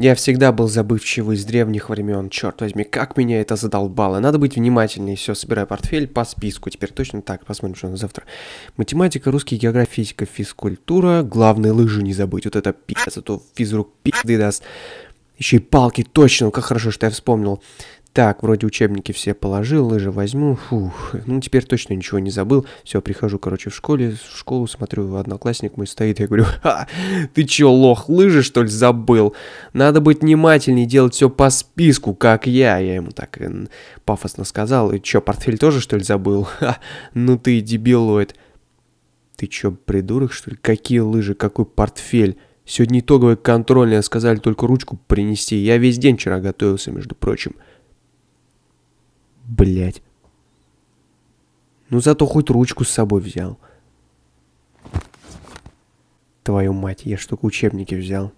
Я всегда был забывчивый с древних времен, черт возьми, как меня это задолбало. Надо быть внимательнее, все, собираю портфель по списку, теперь точно так, посмотрим, что на завтра. Математика, русский, география, физика, физкультура, Главные лыжи не забыть, вот это пи***ц, а то физрук пи***ды даст. Еще и палки, точно, ну, как хорошо, что я вспомнил. Так, вроде учебники все положил, лыжи возьму. Фух, ну теперь точно ничего не забыл. Все, прихожу, короче, в школе, в школу смотрю, одноклассник мой стоит. Я говорю, ха, ты чё, лох, лыжи что ли забыл? Надо быть внимательнее, делать все по списку, как я. Я ему так э, пафосно сказал. И чё, портфель тоже что ли забыл? Ха, ну ты дебилоид. Ты чё, придурок что ли? Какие лыжи, какой портфель? Сегодня итоговая контрольная, сказали только ручку принести. Я весь день вчера готовился, между прочим. Блять. Ну зато хоть ручку с собой взял. Твою мать, я штуку учебники взял.